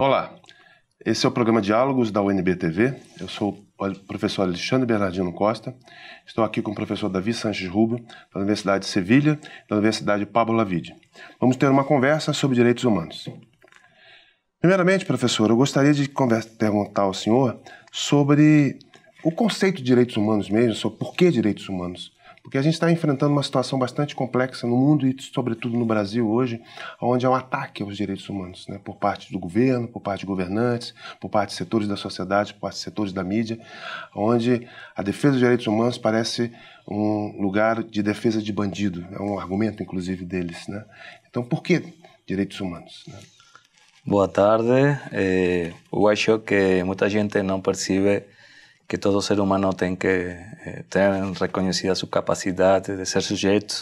Olá, esse é o programa Diálogos da UNB TV. Eu sou o professor Alexandre Bernardino Costa. Estou aqui com o professor Davi Sanches Rubio, da Universidade de Sevilha, da Universidade Pablo Lavide. Vamos ter uma conversa sobre direitos humanos. Primeiramente, professor, eu gostaria de perguntar ao senhor sobre o conceito de direitos humanos mesmo, sobre por que direitos humanos. Porque a gente está enfrentando uma situação bastante complexa no mundo e, sobretudo, no Brasil hoje, onde há um ataque aos direitos humanos, né? por parte do governo, por parte de governantes, por parte de setores da sociedade, por parte de setores da mídia, onde a defesa dos direitos humanos parece um lugar de defesa de bandido, é um argumento, inclusive, deles. Né? Então, por que direitos humanos? Né? Boa tarde. Eh, eu acho que muita gente não percebe que todo ser humano tiene que eh, tener reconocida su capacidad de ser sujeto,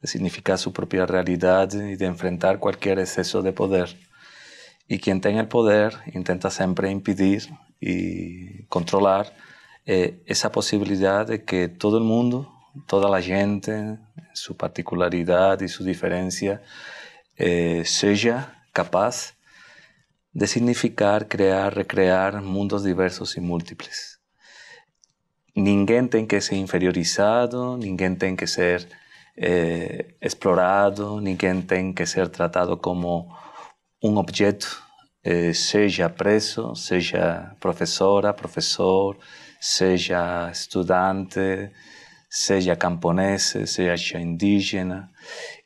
de significar su propia realidad y de enfrentar cualquier exceso de poder. Y quien tenga el poder intenta siempre impedir y controlar eh, esa posibilidad de que todo el mundo, toda la gente, su particularidad y su diferencia eh, sea capaz de significar, crear, recrear mundos diversos y múltiples ninguém tiene que ser inferiorizado, eh, ninguém tiene que ser explorado, ninguém tiene que ser tratado como un objeto, eh, sea preso, sea profesora, profesor, sea estudiante, sea camponese, sea indígena.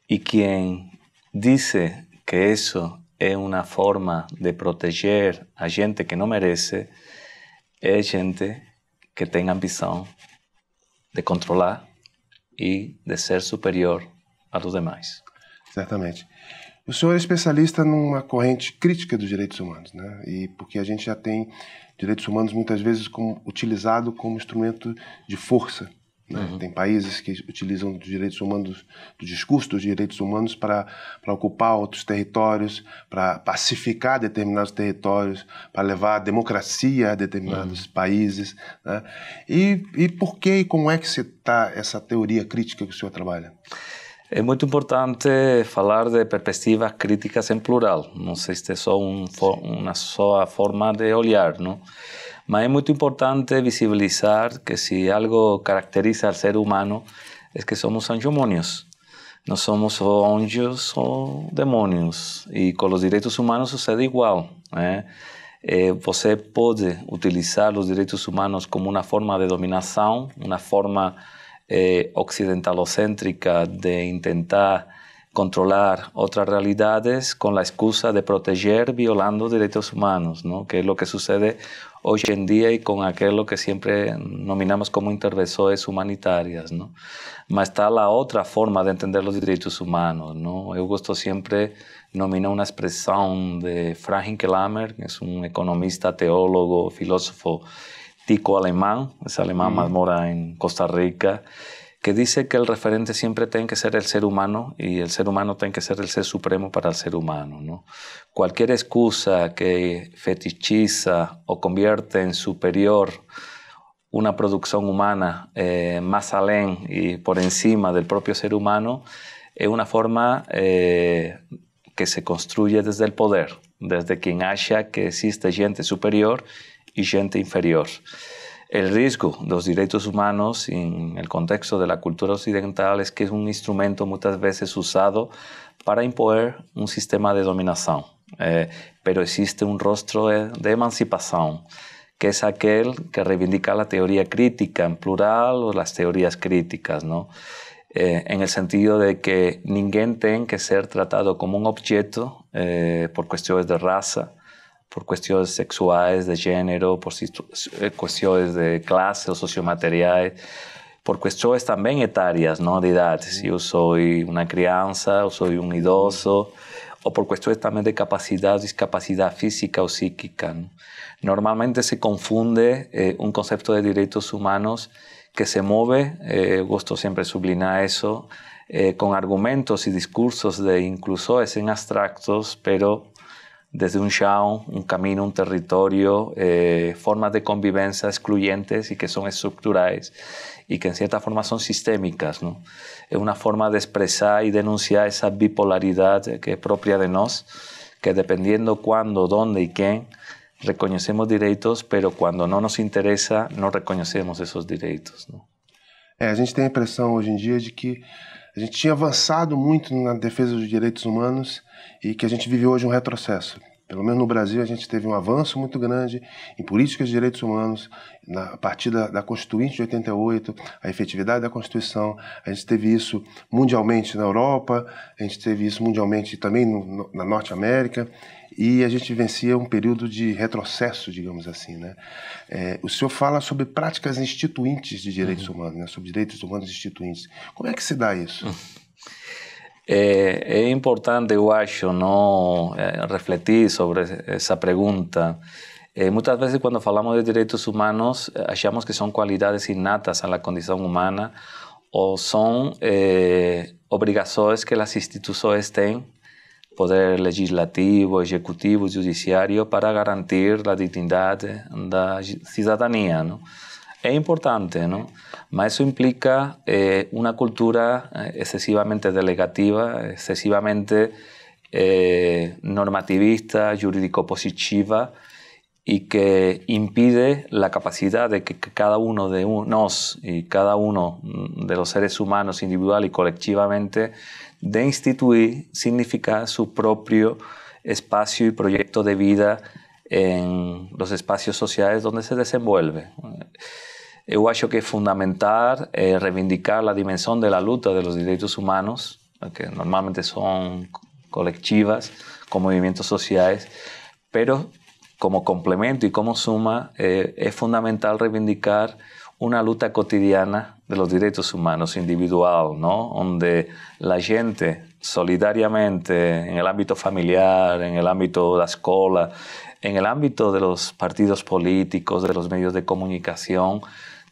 Y quien dice que eso es una forma de proteger a gente que no merece, es gente que tem a ambição de controlar e de ser superior a dos demais. Certamente. O senhor é especialista numa corrente crítica dos direitos humanos, né? E porque a gente já tem direitos humanos muitas vezes como, utilizado como instrumento de força né? Uhum. Tem países que utilizam dos direitos humanos, do discurso dos direitos humanos para ocupar outros territórios, para pacificar determinados territórios, para levar a democracia a determinados uhum. países. Né? E, e por que e como é que se está essa teoria crítica que o senhor trabalha? É muito importante falar de perspectivas críticas em plural. Não sei se é só um, uma só forma de olhar, não? Más es muy importante visibilizar que si algo caracteriza al ser humano es que somos angiomonios. No somos o angios o demonios. Y con los derechos humanos sucede igual. ¿eh? Eh, você utilizar los Derechos humanos como una forma de dominación, una forma eh, occidentalocéntrica de intentar controlar otras realidades con la excusa de proteger violando Derechos humanos, ¿no? que es lo que sucede hoy en día y con aquello que siempre nominamos como intervenciones humanitarias. ¿no? está la otra forma de entender los derechos humanos, ¿no? Yo siempre nomina una expresión de Frankenkelhammer, que es un economista, teólogo, filósofo tico alemán, es alemán más mora en Costa Rica, que dice que el referente siempre tiene que ser el ser humano y el ser humano tiene que ser el ser supremo para el ser humano. ¿no? Cualquier excusa que fetichiza o convierte en superior una producción humana eh, más além y por encima del propio ser humano es una forma eh, que se construye desde el poder, desde quien haya que existe gente superior y gente inferior. El riesgo de los derechos humanos en el contexto de la cultura occidental es que es un instrumento muchas veces usado para imponer un sistema de dominación, eh, pero existe un rostro de, emancipación, que es aquel que reivindica la teoría crítica en plural o las teorías críticas, ¿no? Eh, en el sentido de que ninguém tiene que ser tratado como un objeto eh, por cuestiones de raza, por cuestiones sexuales, de género, por eh, cuestiones de clase o sociomateriales, por cuestiones también etarias, ¿no? De edad. Si yo soy una crianza o soy un idoso, o por cuestiones también de capacidad, discapacidad física o psíquica. Normalmente se confunde eh, un concepto de derechos humanos que se mueve, eh, gusto siempre sublina eso, eh, con argumentos y discursos de incluso en abstractos, pero desde un show, un camino, un territorio, eh, formas de convivencia excluyentes y que son estructurales y que en cierta forma son sistémicas. Es una forma de expresar y denunciar esa bipolaridad que es propia de nos, que dependiendo cuándo, dónde y quién, reconocemos derechos, pero cuando no nos interesa, no reconocemos esos derechos. ¿no? a gente tiene a impressão hoje em dia de que a gente tinha avançado muito na defesa dos direitos humanos e que a gente vive hoje um retrocesso. Pelo menos no Brasil, a gente teve um avanço muito grande em políticas de direitos humanos, na, a partir da, da, Constituinte de 88, a efetividade da Constituição. A gente teve isso mundialmente na Europa, a gente teve isso mundialmente também no, no, na Norte América, e a gente vencia um período de retrocesso, digamos assim. Né? É, o senhor fala sobre práticas instituintes de direitos uhum. humanos, né? sobre direitos humanos instituintes. Como é que se dá isso? Uhum. É, é importante, eu acho, não é, eh, refletir sobre essa pergunta. É, eh, muitas vezes, quando falamos de direitos humanos, achamos que são qualidades inatas à condição humana ou são obrigações que as instituições têm poder legislativo, executivo, judiciário para garantir a dignidade da cidadania. Não? É importante, não? Eso implica eh, una cultura eh, excesivamente delegativa, excesivamente eh, normativista, jurídico-positiva, y que impide la capacidad de que cada uno de nos y cada uno mm, de los seres humanos individual y colectivamente de instituir, significar su propio espacio y proyecto de vida en los espacios sociales donde se desenvuelve. Eh, Yo acho que es fundamental eh, reivindicar la dimensión de la lucha de los derechos humanos, que normalmente son colectivas con movimientos sociales, pero como complemento y como suma, eh, es fundamental reivindicar una lucha cotidiana de los derechos humanos individual, ¿no? donde la gente solidariamente en el ámbito familiar, en el ámbito de la escuela, en el ámbito de los partidos políticos, de los medios de comunicación,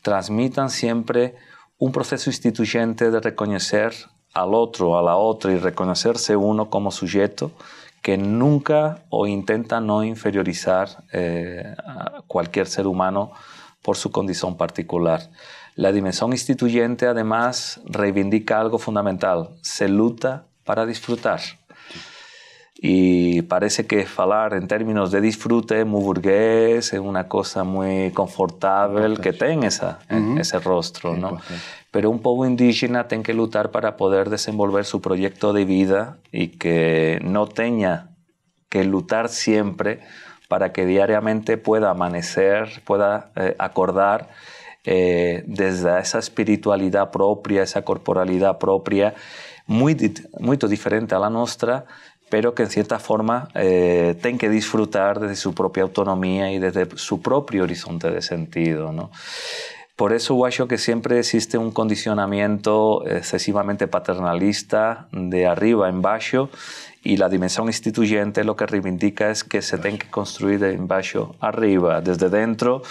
transmitan siempre un proceso instituyente de reconocer al otro, a la otra y reconocerse uno como sujeto que nunca o intenta no inferiorizar eh, a cualquier ser humano por su condición particular. La dimensión instituyente además reivindica algo fundamental, se luta para disfrutar y parece que hablar en términos de disfrute muy burgués, es una cosa muy confortable que tenga ese rostro, ¿no? Pero un pueblo indígena tiene que luchar para poder desenvolver su proyecto de vida y que no tenga que luchar siempre para que diariamente pueda amanecer, pueda eh, acordar eh, desde esa espiritualidad propia, esa corporalidad propia, muy, muy diferente a la nuestra, pero que en cierta forma eh, tienen que disfrutar desde su propia autonomía y desde su propio horizonte de sentido. ¿no? Por eso creo que siempre existe un condicionamiento excesivamente paternalista de arriba en bajo y la dimensión instituyente lo que reivindica es que se tenga que construir de bajo arriba, desde dentro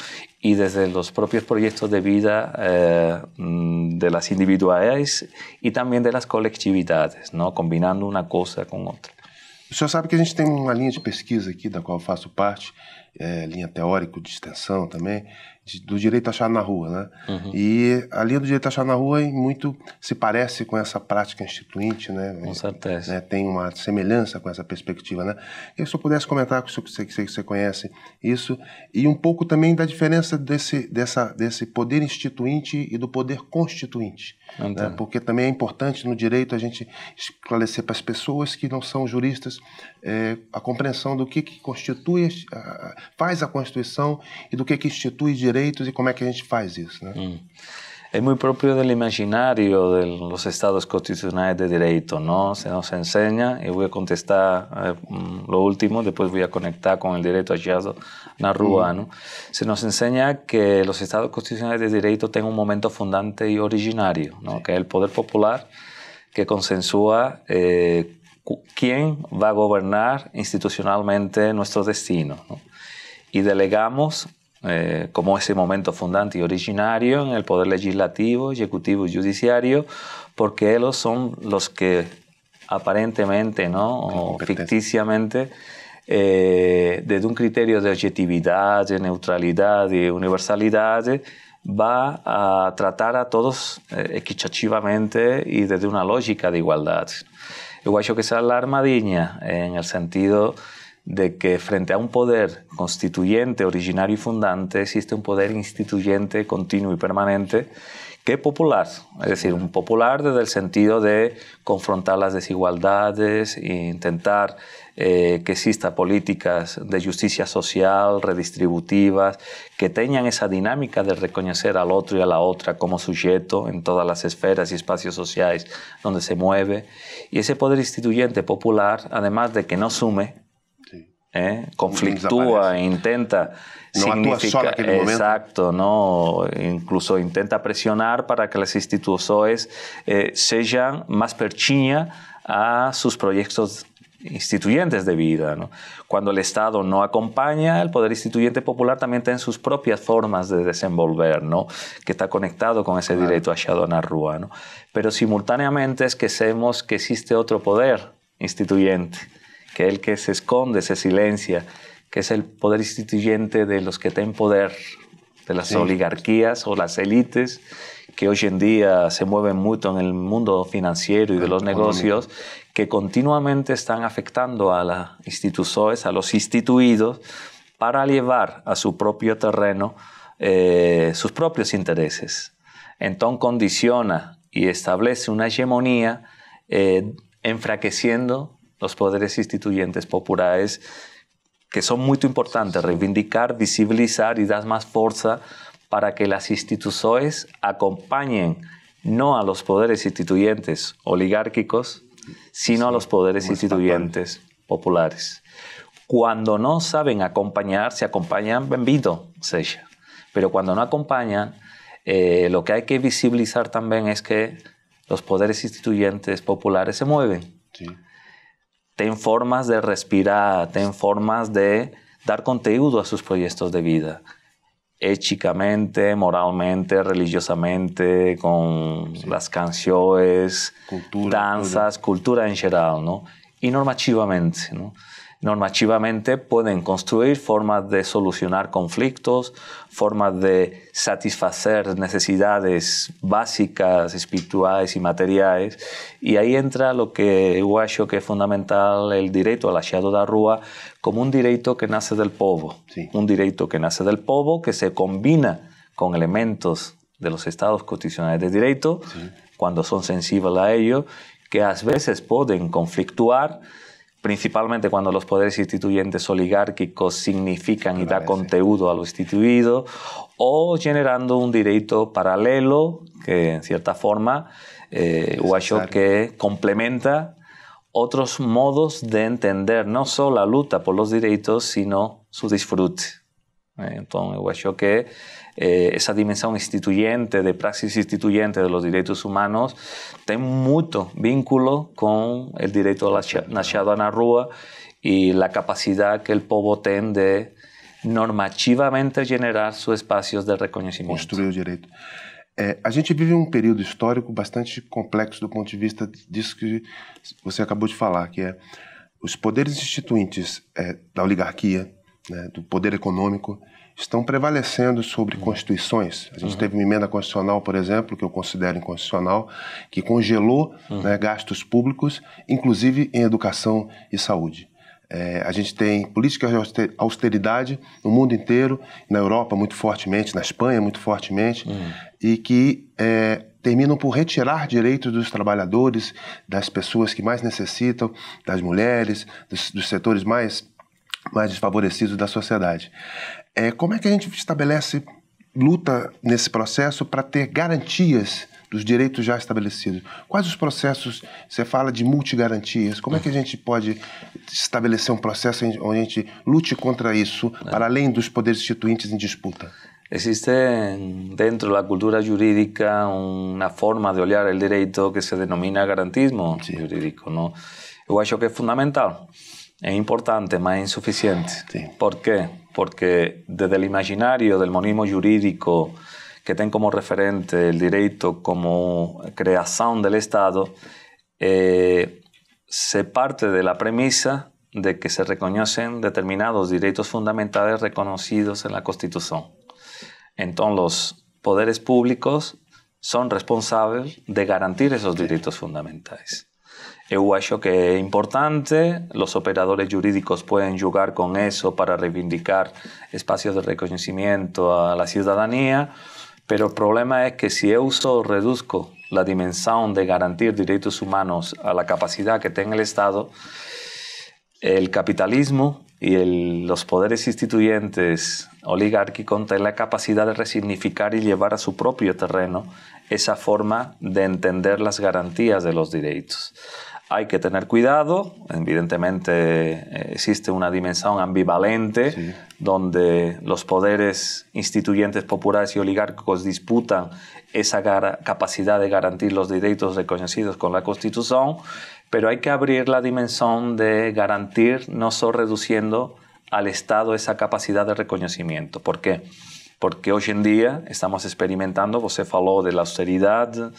y desde los propios proyectos de vida eh, de las individuales y también de las colectividades, ¿no? combinando una cosa con otra. O senhor sabe que a gente tem uma linha de pesquisa aqui, da qual eu faço parte, é, linha teórico de extensão também, de, do direito achado na rua, né? Uhum. E a linha do direito achado na rua muito se parece com essa prática instituinte, né? Com certeza. Né? Tem uma semelhança com essa perspectiva, né? Eu se eu pudesse comentar com o senhor que você conhece isso e um pouco também da diferença desse, dessa, desse poder instituinte e do poder constituinte, né? Porque também é importante no direito a gente esclarecer para as pessoas que não são juristas é, a compreensão do que, que constitui a, faz a Constituição e do que, que institui direitos e como é que a gente faz isso. Né? Hum. É muito próprio do imaginário dos estados constitucionais de direito, não? Se nos enseña, eu vou contestar eh, mm, último, depois vou conectar com o direito achado na rua, mm. não? Se nos enseña que os estados constitucionais de direito têm um momento fundante e originário, ¿no? Que é o poder popular que consensua eh, vai governar institucionalmente nosso destino. y delegamos eh, como ese momento fundante y originario en el poder legislativo, ejecutivo y judiciario, porque ellos son los que aparentemente ¿no? o ficticiamente, eh, desde un criterio de objetividad, de neutralidad y universalidad, va a tratar a todos eh, equitativamente y desde una lógica de igualdad. Yo creo que esa armadilla en el sentido de que frente a un poder constituyente, originario y fundante, existe un poder instituyente, continuo y permanente, que es popular, es decir, un popular desde el sentido de confrontar las desigualdades, e intentar eh, que exista políticas de justicia social, redistributivas, que tengan esa dinámica de reconocer al otro y a la otra como sujeto en todas las esferas y espacios sociales donde se mueve. Y ese poder instituyente popular, además de que no sume, ¿eh? conflictúa, intenta. No significa, en Exacto, ¿no? Incluso intenta presionar para que las instituciones eh, sean más perchiña a sus proyectos instituyentes de vida. Cuando el Estado no acompaña, el poder instituyente popular también tiene sus propias formas de desenvolver, ¿no? que está conectado con ese derecho a Shadona Rúa. Pero simultáneamente es que sabemos que existe otro poder instituyente que el que se esconde, se silencia, que es el poder instituyente de los que tienen poder, de las oligarquías o las élites que hoy en día se mueven mucho en el mundo financiero y de los negocios, que continuamente están afectando a las instituciones, a los instituidos, para llevar a su propio terreno eh, sus propios intereses. Entonces condiciona y establece una hegemonía eh, enfraqueciendo los poderes instituyentes populares que son muy importantes, reivindicar, visibilizar y dar más fuerza para que las instituciones acompañen no a los poderes instituyentes oligárquicos, sino a los poderes instituyentes populares. Cuando no saben acompañar, se acompañan, invito sea. Pero cuando no acompañan, eh, lo que hay que visibilizar también es que los poderes instituyentes populares se mueven. Sí ten formas de respirar, ten formas de dar contenido a sus proyectos de vida, éticamente, moralmente, religiosamente, con las canciones, danzas, cultura. cultura en general, ¿no? Y normativamente, ¿no? normativamente pueden construir formas de solucionar conflictos, formas de satisfacer necesidades básicas, espirituales y materiales. Y ahí entra lo que yo acho que es fundamental, el derecho al hallado de rúa, como un derecho que nace del pueblo. Un derecho que nace del pueblo, que se combina con elementos de los estados constitucionales de derecho, cuando son sensibles a ello, que a veces pueden conflictuar, principalmente cuando los poderes instituyentes oligárquicos significan y da contenido a lo instituido, o generando un derecho paralelo que en cierta forma eh, que complementa otros modos de entender no solo la lucha por los derechos, sino su disfrute. Eh, entonces, que eh, essa dimensão instituyente, de praxis instituyente dos direitos humanos, tem muito vínculo com o direito nascido na rua e a capacidade que o povo tem de normativamente gerar seus espaços de reconhecimento. Construir o direito. É, a gente vive um período histórico bastante complexo do ponto de vista disso que você acabou de falar, que é os poderes instituintes é, da oligarquia, né, do poder econômico estão prevalecendo sobre constituições. A gente uhum. teve uma emenda constitucional, por exemplo, que eu considero inconstitucional, que congelou uhum. né, gastos públicos, inclusive em educação e saúde. É, a gente tem políticas de austeridade no mundo inteiro, na Europa muito fortemente, na Espanha muito fortemente, uhum. e que é, terminam por retirar direitos dos trabalhadores, das pessoas que mais necessitam, das mulheres, dos, dos setores mais mais desfavorecidos da sociedade. É, como é que a gente estabelece luta nesse processo para ter garantias dos direitos já estabelecidos? Quais os processos, você fala de multigarantias, como é que a gente pode estabelecer um processo onde a gente lute contra isso, é. para além dos poderes instituintes em disputa? Existe dentro da cultura jurídica uma forma de olhar o direito que se denomina garantismo Sim. jurídico. Não? Eu acho que é fundamental, é importante, mas é insuficiente. Sim. Por quê? porque desde el imaginario del monismo jurídico que tiene como referente el derecho como creación del Estado, eh, se parte de la premisa de que se reconocen determinados derechos fundamentales reconocidos en la Constitución. Entonces, los poderes públicos son responsables de garantizar esos derechos fundamentales. Yo acho que es importante, los operadores jurídicos pueden jugar con eso para reivindicar espacios de reconocimiento a la ciudadanía, pero el problema es que si yo solo reduzco la dimensión de garantir derechos humanos a la capacidad que tenga el Estado, el capitalismo y los poderes instituyentes oligárquicos tienen la capacidad de resignificar y llevar a su propio terreno esa forma de entender las garantías de los derechos. Hay que tener cuidado, evidentemente eh, existe una dimensión ambivalente donde los poderes instituyentes populares y oligárquicos disputan esa capacidad de garantir los derechos reconocidos con la Constitución, pero hay que abrir la dimensión de garantir, no solo reduciendo al Estado esa capacidad de reconocimiento. ¿Por qué? Porque hoy en día estamos experimentando, usted faló de la austeridad,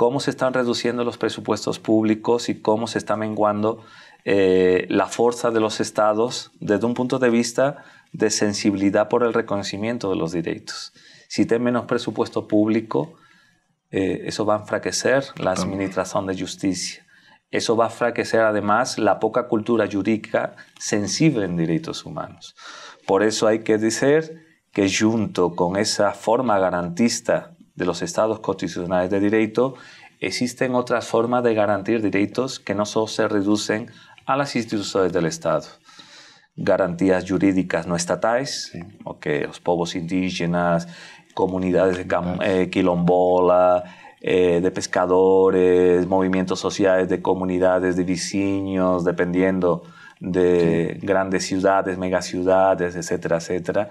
cómo se están reduciendo los presupuestos públicos y cómo se está menguando eh, la fuerza de los estados desde un punto de vista de sensibilidad por el reconocimiento de los derechos. Si tiene menos presupuesto público, eh, eso va a enfraquecer la administración de justicia. Eso va a enfraquecer además la poca cultura jurídica sensible en derechos humanos. Por eso hay que decir que junto con esa forma garantista de los estados constitucionales de derecho, existen otras formas de garantizar derechos que no solo se reducen a las instituciones del Estado. Garantías jurídicas no estatales, los pueblos indígenas, comunidades de eh, quilombola, eh, de pescadores, movimientos sociales de comunidades de vecinos, dependiendo de grandes ciudades, megaciudades, etcétera, etcétera.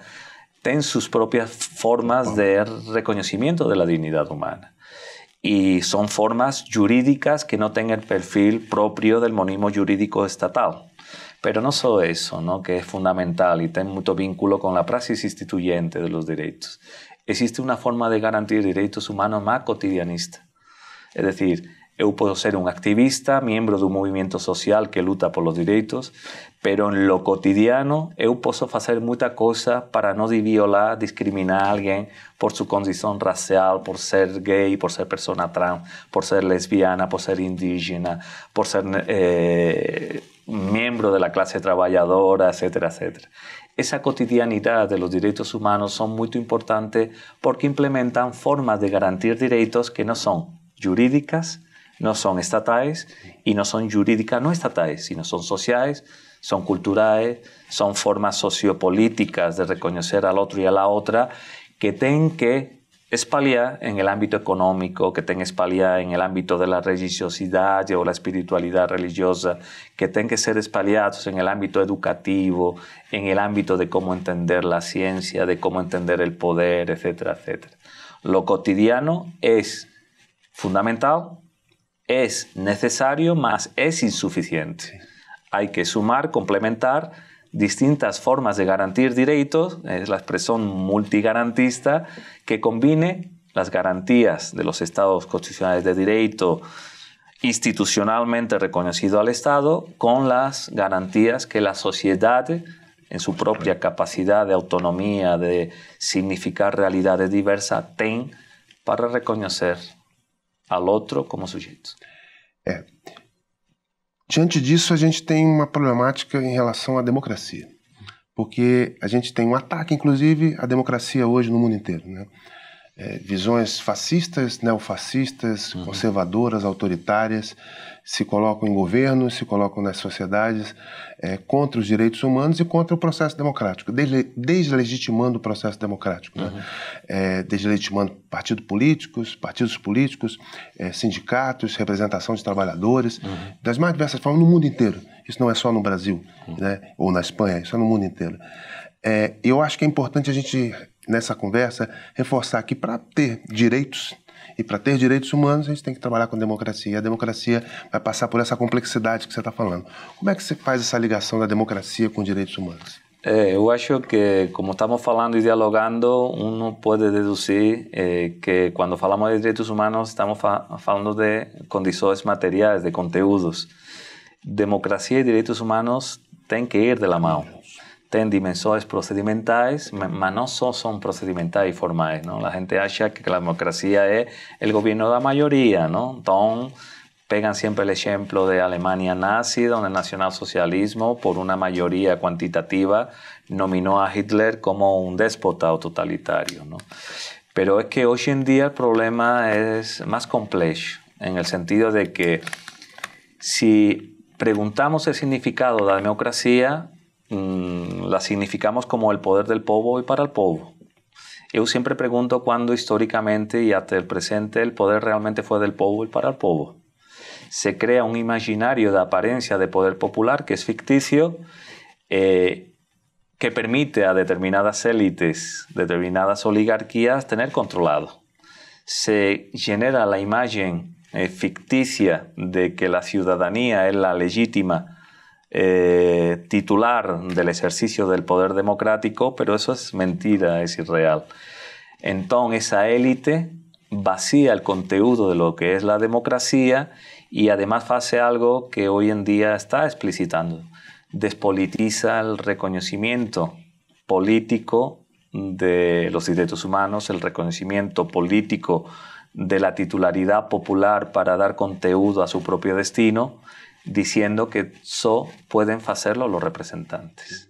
Tienen sus propias formas de reconocimiento de la dignidad humana. Y son formas jurídicas que no tengan el perfil propio del monismo jurídico estatal. Pero no solo eso, ¿no? que es fundamental y tiene mucho vínculo con la praxis instituyente de los derechos. Existe una forma de garantizar derechos humanos más cotidianista. Es decir, yo puedo ser un activista, miembro de un movimiento social que luta por los derechos, pero en lo cotidiano yo puedo hacer mucha cosa para no violar, discriminar a alguien por su condición racial, por ser gay, por ser persona trans, por ser lesbiana, por ser indígena, por ser eh, miembro de la clase trabajadora, etcétera, etcétera. Esa cotidianidad de los derechos humanos son muy importantes porque implementan formas de garantir derechos que no son jurídicas, no son estatales y no son jurídicas no estatales, sino son sociales, son culturales, son formas sociopolíticas de reconocer al otro y a la otra que tienen que espaliar en el ámbito económico, que tienen que espaliar en el ámbito de la religiosidad o la espiritualidad religiosa, que tienen que ser espaliados en el ámbito educativo, en el ámbito de cómo entender la ciencia, de cómo entender el poder, etcétera, etcétera. Lo cotidiano es fundamental es necesario más es insuficiente. Hay que sumar, complementar distintas formas de garantir derechos, es la expresión multigarantista, que combine las garantías de los estados constitucionales de derecho institucionalmente reconocido al Estado con las garantías que la sociedad en su propia capacidad de autonomía, de significar realidades diversas, tiene para reconocer ao outro como sujeito. É. Diante disso, a gente tem uma problemática em relação à democracia, porque a gente tem um ataque, inclusive, à democracia hoje no mundo inteiro. Né? É, visões fascistas, neofascistas, uhum. conservadoras, autoritárias, se colocam em governos, se colocam nas sociedades é, contra os direitos humanos e contra o processo democrático, deslegitimando o processo democrático, né? uhum. é, deslegitimando partidos políticos, partidos políticos, é, sindicatos, representação de trabalhadores, uhum. das mais diversas formas no mundo inteiro. Isso não é só no Brasil, uhum. né? ou na Espanha, isso é no mundo inteiro. É, eu acho que é importante a gente nessa conversa reforçar que para ter direitos e para ter direitos humanos, a gente tem que trabalhar com democracia. E a democracia vai passar por essa complexidade que você está falando. Como é que você faz essa ligação da democracia com direitos humanos? É, eu acho que, como estamos falando e dialogando, um pode deduzir é, eh, que quando falamos de direitos humanos, estamos fa falando de condições materiais, de conteúdos. Democracia e direitos humanos têm que ir de la mão. ...tienen dimensiones procedimentales... mas solo son son y y ¿no? ...la gente acha que la democracia es... ...el gobierno de la mayoría... ...entonces... pegan siempre el ejemplo de Alemania nazi, donde el nacionalsocialismo, por una mayoría cuantitativa, nominó a Hitler como un déspota o totalitario. ¿no? Pero es que hoy en día el problema es más complejo, en el sentido de que si preguntamos el significado de la democracia, Mm, la significamos como el poder del pueblo y para el pueblo. Yo siempre pregunto cuándo históricamente y hasta el presente el poder realmente fue del pueblo y para el pueblo. Se crea un imaginario de apariencia de poder popular que es ficticio, eh, que permite a determinadas élites, determinadas oligarquías tener controlado. Se genera la imagen eh, ficticia de que la ciudadanía es la legítima eh, titular del ejercicio del poder democrático, pero eso es mentira, es irreal. Entonces, esa élite vacía el contenido de lo que es la democracia y además hace algo que hoy en día está explicitando, despolitiza el reconocimiento político de los derechos humanos, el reconocimiento político de la titularidad popular para dar contenido a su propio destino diciendo que eso pueden hacerlo los representantes.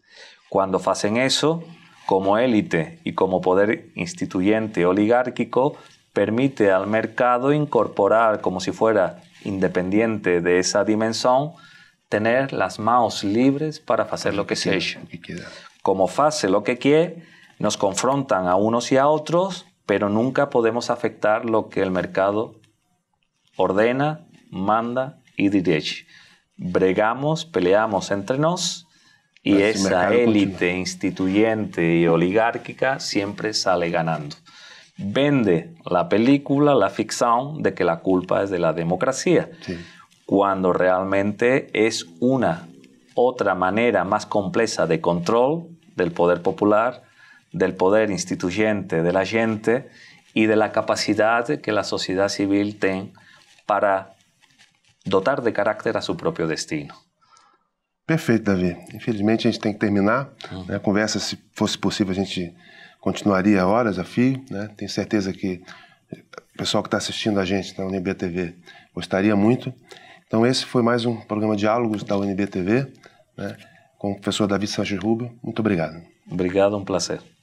Cuando hacen eso, como élite y como poder instituyente oligárquico, permite al mercado incorporar como si fuera independiente de esa dimensión, tener las manos libres para hacer lo que, que sea. Como hace lo que quiere, nos confrontan a unos y a otros, pero nunca podemos afectar lo que el mercado ordena, manda y Bregamos, peleamos entre nos y esa élite instituyente y oligárquica siempre sale ganando. Vende la película, la ficción de que la culpa es de la democracia, cuando realmente es una otra manera más compleja de control del poder popular, del poder instituyente, de la gente y de la capacidad que la sociedad civil tiene para dotar de caráter a seu próprio destino. Perfeito, Davi. Infelizmente a gente tem que terminar. Hum. Né? A conversa, se fosse possível, a gente continuaria horas a fio. Né? Tenho certeza que o pessoal que está assistindo a gente na UNB TV gostaria muito. Então esse foi mais um programa Diálogos da UNB TV, né? com o professor Davi Sanches Rubio. Muito obrigado. Obrigado, um prazer.